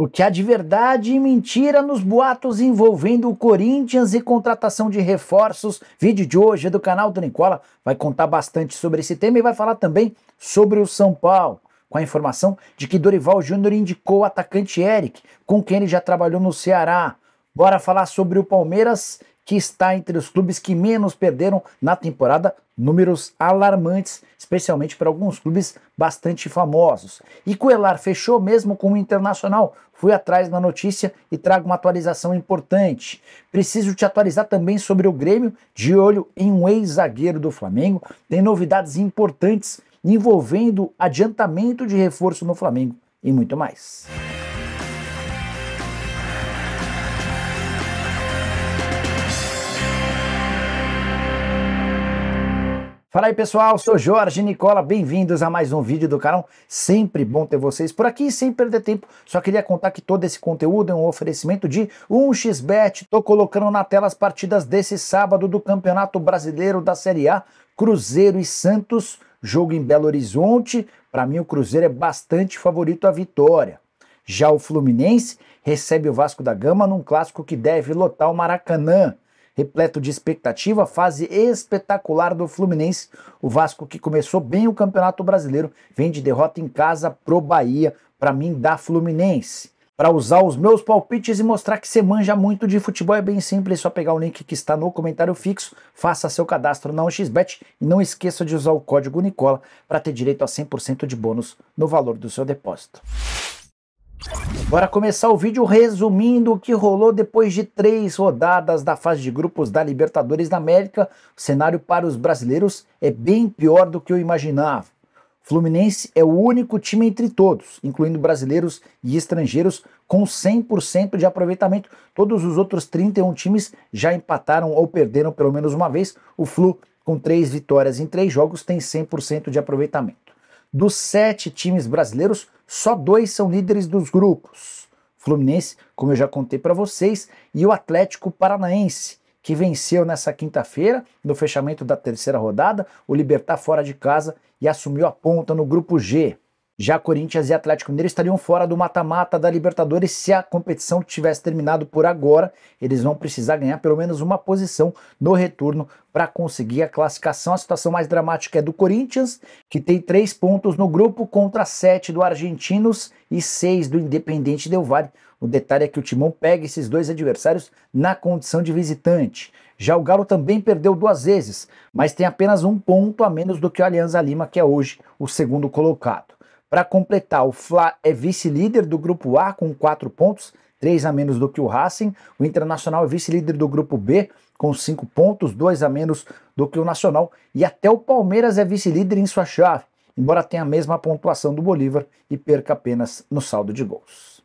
O que há de verdade e mentira nos boatos envolvendo o Corinthians e contratação de reforços. Vídeo de hoje é do canal do Nicola, vai contar bastante sobre esse tema e vai falar também sobre o São Paulo, com a informação de que Dorival Júnior indicou o atacante Eric, com quem ele já trabalhou no Ceará. Bora falar sobre o Palmeiras, que está entre os clubes que menos perderam na temporada números alarmantes, especialmente para alguns clubes bastante famosos. E Coelar fechou mesmo com o Internacional. Fui atrás na notícia e trago uma atualização importante. Preciso te atualizar também sobre o Grêmio, de olho em um ex-zagueiro do Flamengo. Tem novidades importantes envolvendo adiantamento de reforço no Flamengo e muito mais. Fala aí pessoal, sou Jorge Nicola, bem-vindos a mais um vídeo do canal. Sempre bom ter vocês por aqui, sem perder tempo. Só queria contar que todo esse conteúdo é um oferecimento de 1xBet. Tô colocando na tela as partidas desse sábado do Campeonato Brasileiro da Série A, Cruzeiro e Santos, jogo em Belo Horizonte. Para mim o Cruzeiro é bastante favorito à vitória. Já o Fluminense recebe o Vasco da Gama num clássico que deve lotar o Maracanã repleto de expectativa, fase espetacular do Fluminense. O Vasco que começou bem o Campeonato Brasileiro, vem de derrota em casa pro Bahia, para mim da Fluminense. Para usar os meus palpites e mostrar que você manja muito de futebol é bem simples, é só pegar o link que está no comentário fixo, faça seu cadastro na 1xBet e não esqueça de usar o código Nicola para ter direito a 100% de bônus no valor do seu depósito. Bora começar o vídeo resumindo o que rolou depois de três rodadas da fase de grupos da Libertadores da América. O cenário para os brasileiros é bem pior do que eu imaginava. Fluminense é o único time entre todos, incluindo brasileiros e estrangeiros, com 100% de aproveitamento. Todos os outros 31 times já empataram ou perderam pelo menos uma vez. O Flu, com três vitórias em três jogos, tem 100% de aproveitamento. Dos sete times brasileiros, só dois são líderes dos grupos. Fluminense, como eu já contei para vocês, e o Atlético Paranaense, que venceu nessa quinta-feira, no fechamento da terceira rodada, o Libertar fora de casa e assumiu a ponta no grupo G. Já Corinthians e Atlético Mineiro estariam fora do mata-mata da Libertadores se a competição tivesse terminado por agora. Eles vão precisar ganhar pelo menos uma posição no retorno para conseguir a classificação. A situação mais dramática é do Corinthians, que tem três pontos no grupo contra sete do Argentinos e seis do Independente Del Valle. O detalhe é que o Timão pega esses dois adversários na condição de visitante. Já o Galo também perdeu duas vezes, mas tem apenas um ponto a menos do que o Alianza Lima, que é hoje o segundo colocado. Para completar, o Fla é vice-líder do grupo A com 4 pontos, 3 a menos do que o Racing. O Internacional é vice-líder do grupo B com 5 pontos, 2 a menos do que o Nacional. E até o Palmeiras é vice-líder em sua chave, embora tenha a mesma pontuação do Bolívar e perca apenas no saldo de gols.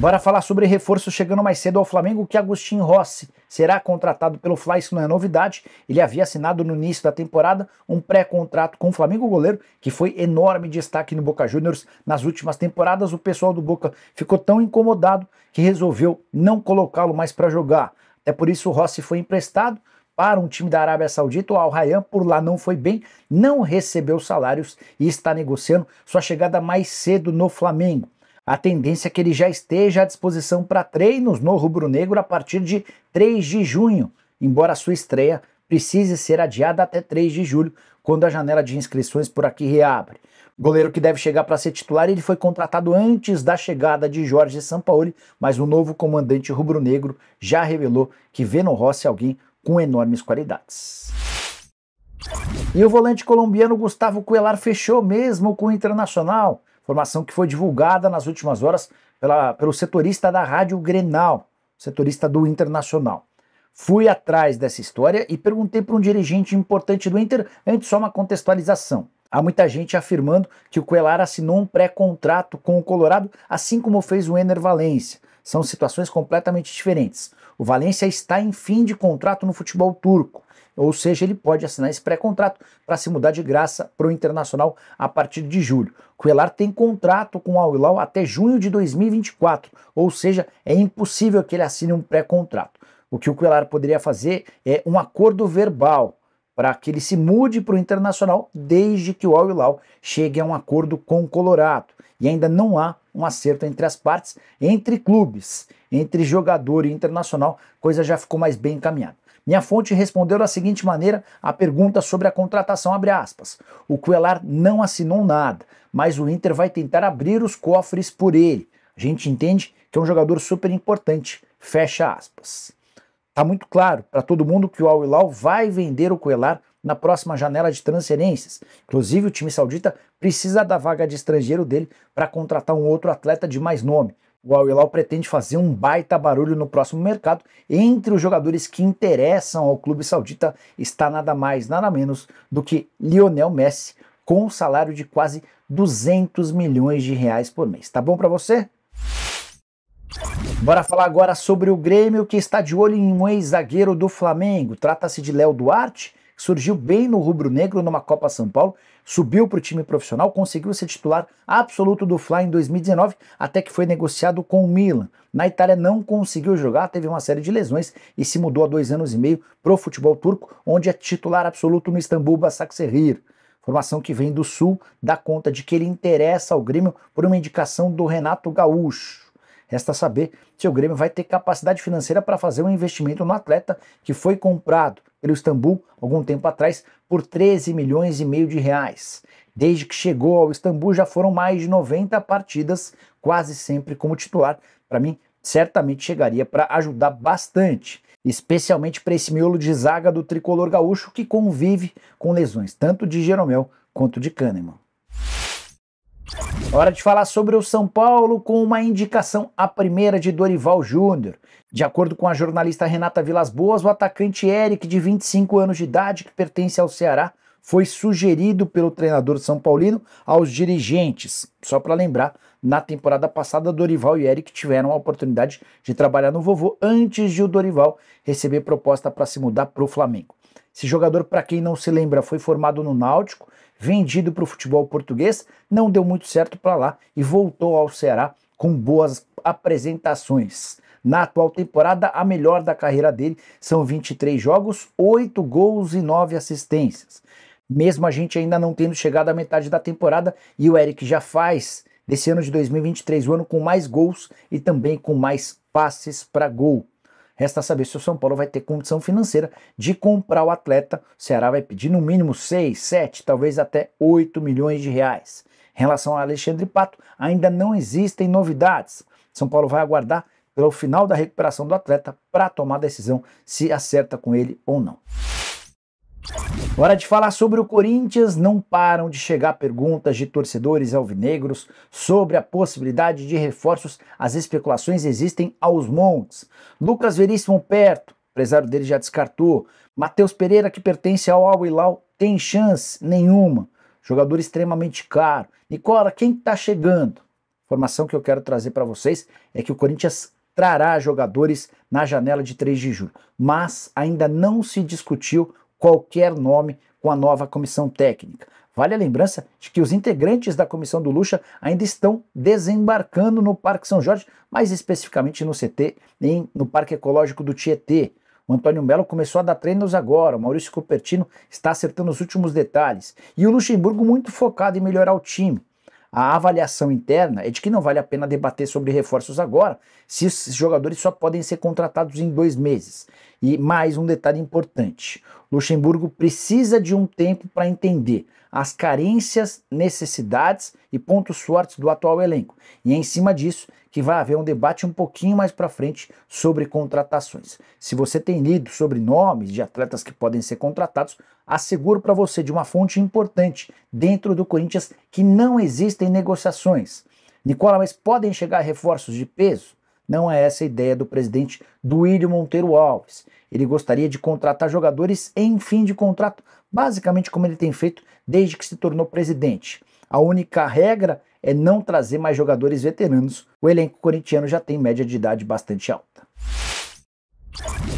Bora falar sobre reforço chegando mais cedo ao Flamengo que Agostinho Rossi será contratado pelo Fly, isso não é novidade. Ele havia assinado no início da temporada um pré-contrato com o Flamengo goleiro, que foi enorme destaque no Boca Juniors nas últimas temporadas. O pessoal do Boca ficou tão incomodado que resolveu não colocá-lo mais para jogar. Até por isso o Rossi foi emprestado para um time da Arábia Saudita, o Al Rayyan por lá não foi bem, não recebeu salários e está negociando sua chegada mais cedo no Flamengo. A tendência é que ele já esteja à disposição para treinos no rubro-negro a partir de 3 de junho, embora sua estreia precise ser adiada até 3 de julho, quando a janela de inscrições por aqui reabre. goleiro que deve chegar para ser titular, ele foi contratado antes da chegada de Jorge Sampaoli, mas o novo comandante rubro-negro já revelou que vê no Rossi alguém com enormes qualidades. E o volante colombiano Gustavo Cuellar fechou mesmo com o Internacional. Informação que foi divulgada nas últimas horas pela, pelo setorista da Rádio Grenal, setorista do Internacional. Fui atrás dessa história e perguntei para um dirigente importante do Inter, antes só uma contextualização. Há muita gente afirmando que o Coelar assinou um pré-contrato com o Colorado, assim como fez o Ener Valência. São situações completamente diferentes. O Valência está em fim de contrato no futebol turco, ou seja, ele pode assinar esse pré-contrato para se mudar de graça para o Internacional a partir de julho. Coelar tem contrato com o Al Hilal até junho de 2024, ou seja, é impossível que ele assine um pré-contrato. O que o Coelar poderia fazer é um acordo verbal para que ele se mude para o Internacional desde que o Al Hilal chegue a um acordo com o Colorado. E ainda não há um acerto entre as partes, entre clubes, entre jogador e internacional, coisa já ficou mais bem encaminhada. Minha fonte respondeu da seguinte maneira a pergunta sobre a contratação, aspas, O Cuelar não assinou nada, mas o Inter vai tentar abrir os cofres por ele. A gente entende que é um jogador super importante, fecha aspas. Está muito claro para todo mundo que o Al Hilal vai vender o Coelar na próxima janela de transferências. Inclusive, o time saudita precisa da vaga de estrangeiro dele para contratar um outro atleta de mais nome. O Al Hilal pretende fazer um baita barulho no próximo mercado. Entre os jogadores que interessam ao clube saudita está nada mais, nada menos do que Lionel Messi, com um salário de quase 200 milhões de reais por mês. Tá bom para você? Bora falar agora sobre o Grêmio que está de olho em um ex-zagueiro do Flamengo. Trata-se de Léo Duarte, que surgiu bem no rubro-negro numa Copa São Paulo, subiu para o time profissional, conseguiu ser titular absoluto do Fly em 2019, até que foi negociado com o Milan. Na Itália não conseguiu jogar, teve uma série de lesões e se mudou há dois anos e meio para o futebol turco, onde é titular absoluto no Istambul Basaksehir. Formação que vem do Sul, dá conta de que ele interessa ao Grêmio por uma indicação do Renato Gaúcho. Resta saber se o Grêmio vai ter capacidade financeira para fazer um investimento no atleta que foi comprado pelo Istambul algum tempo atrás por 13 milhões e meio de reais. Desde que chegou ao Istambul já foram mais de 90 partidas, quase sempre como titular. Para mim, certamente chegaria para ajudar bastante, especialmente para esse miolo de zaga do tricolor gaúcho que convive com lesões tanto de Jeromel quanto de Kahneman. Hora de falar sobre o São Paulo com uma indicação a primeira de Dorival Júnior. De acordo com a jornalista Renata Vilas Boas, o atacante Eric, de 25 anos de idade, que pertence ao Ceará, foi sugerido pelo treinador São Paulino aos dirigentes. Só para lembrar, na temporada passada, Dorival e Eric tiveram a oportunidade de trabalhar no vovô antes de o Dorival receber proposta para se mudar para o Flamengo. Esse jogador, para quem não se lembra, foi formado no Náutico, vendido para o futebol português, não deu muito certo para lá e voltou ao Ceará com boas apresentações. Na atual temporada, a melhor da carreira dele são 23 jogos, 8 gols e 9 assistências. Mesmo a gente ainda não tendo chegado à metade da temporada, e o Eric já faz desse ano de 2023 o ano com mais gols e também com mais passes para gol. Resta saber se o São Paulo vai ter condição financeira de comprar o atleta. O Ceará vai pedir no mínimo 6, 7, talvez até 8 milhões de reais. Em relação a Alexandre Pato, ainda não existem novidades. São Paulo vai aguardar pelo final da recuperação do atleta para tomar a decisão se acerta com ele ou não. Hora de falar sobre o Corinthians. Não param de chegar perguntas de torcedores alvinegros sobre a possibilidade de reforços. As especulações existem aos montes. Lucas Veríssimo perto, o empresário dele já descartou. Matheus Pereira, que pertence ao Al Hilal, tem chance nenhuma. Jogador extremamente caro. Nicola, quem está chegando? Informação que eu quero trazer para vocês é que o Corinthians trará jogadores na janela de 3 de julho, mas ainda não se discutiu qualquer nome com a nova comissão técnica. Vale a lembrança de que os integrantes da comissão do Lucha ainda estão desembarcando no Parque São Jorge, mais especificamente no CT, no Parque Ecológico do Tietê. O Antônio Melo começou a dar treinos agora, o Maurício Copertino está acertando os últimos detalhes. E o Luxemburgo muito focado em melhorar o time. A avaliação interna é de que não vale a pena debater sobre reforços agora, se os jogadores só podem ser contratados em dois meses. E mais um detalhe importante: Luxemburgo precisa de um tempo para entender as carências, necessidades e pontos fortes do atual elenco. E é em cima disso que vai haver um debate um pouquinho mais para frente sobre contratações. Se você tem lido sobre nomes de atletas que podem ser contratados, asseguro para você de uma fonte importante dentro do Corinthians que não existem negociações. Nicola, mas podem chegar reforços de peso? Não é essa a ideia do presidente Duílio Monteiro Alves. Ele gostaria de contratar jogadores em fim de contrato, basicamente como ele tem feito desde que se tornou presidente. A única regra é não trazer mais jogadores veteranos. O elenco corintiano já tem média de idade bastante alta.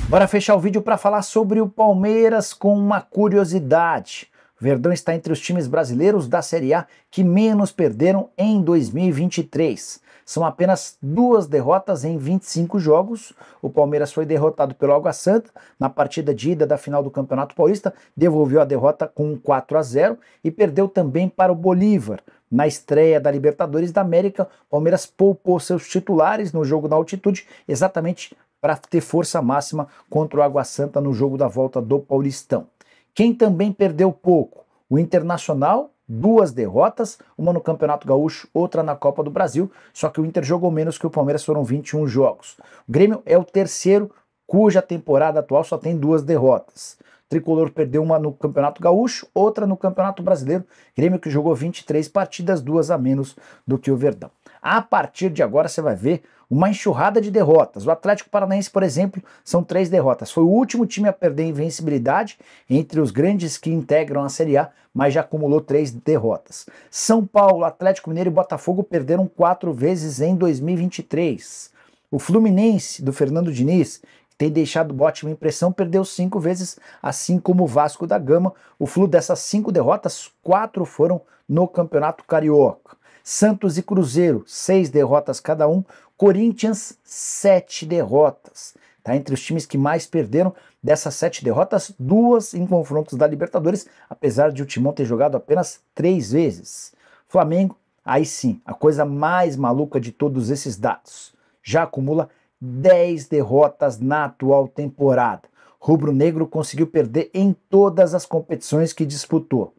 Bora fechar o vídeo para falar sobre o Palmeiras com uma curiosidade. Verdão está entre os times brasileiros da Série A que menos perderam em 2023. São apenas duas derrotas em 25 jogos. O Palmeiras foi derrotado pelo Água Santa na partida de ida da final do Campeonato Paulista, devolveu a derrota com 4 a 0 e perdeu também para o Bolívar. Na estreia da Libertadores da América, Palmeiras poupou seus titulares no jogo da altitude, exatamente para ter força máxima contra o Água Santa no jogo da volta do Paulistão. Quem também perdeu pouco? O Internacional duas derrotas, uma no Campeonato Gaúcho, outra na Copa do Brasil, só que o Inter jogou menos que o Palmeiras, foram 21 jogos. O Grêmio é o terceiro cuja temporada atual só tem duas derrotas. O Tricolor perdeu uma no Campeonato Gaúcho, outra no Campeonato Brasileiro. O Grêmio que jogou 23 partidas, duas a menos do que o Verdão. A partir de agora você vai ver uma enxurrada de derrotas. O Atlético Paranaense, por exemplo, são três derrotas. Foi o último time a perder invencibilidade entre os grandes que integram a Série A, mas já acumulou três derrotas. São Paulo, Atlético Mineiro e Botafogo perderam quatro vezes em 2023. O Fluminense, do Fernando Diniz, tem deixado ótima impressão, perdeu cinco vezes, assim como o Vasco da Gama. O Flu dessas cinco derrotas, quatro foram no Campeonato Carioca. Santos e Cruzeiro, seis derrotas cada um. Corinthians, sete derrotas. Tá entre os times que mais perderam dessas sete derrotas, duas em confrontos da Libertadores, apesar de o Timão ter jogado apenas três vezes. Flamengo, aí sim, a coisa mais maluca de todos esses dados. Já acumula 10 derrotas na atual temporada. Rubro Negro conseguiu perder em todas as competições que disputou.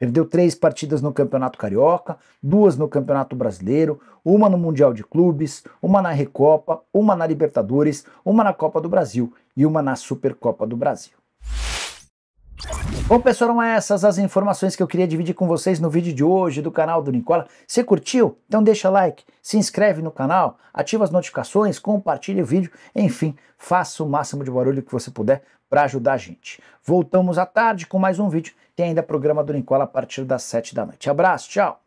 Perdeu três partidas no Campeonato Carioca, duas no Campeonato Brasileiro, uma no Mundial de Clubes, uma na Recopa, uma na Libertadores, uma na Copa do Brasil e uma na Supercopa do Brasil. Bom, pessoal, eram é essas as informações que eu queria dividir com vocês no vídeo de hoje do canal do Nicola. Você curtiu? Então deixa like, se inscreve no canal, ativa as notificações, compartilha o vídeo, enfim, faça o máximo de barulho que você puder para ajudar a gente. Voltamos à tarde com mais um vídeo. Tem ainda programa do Nicola a partir das 7 da noite. Abraço, tchau!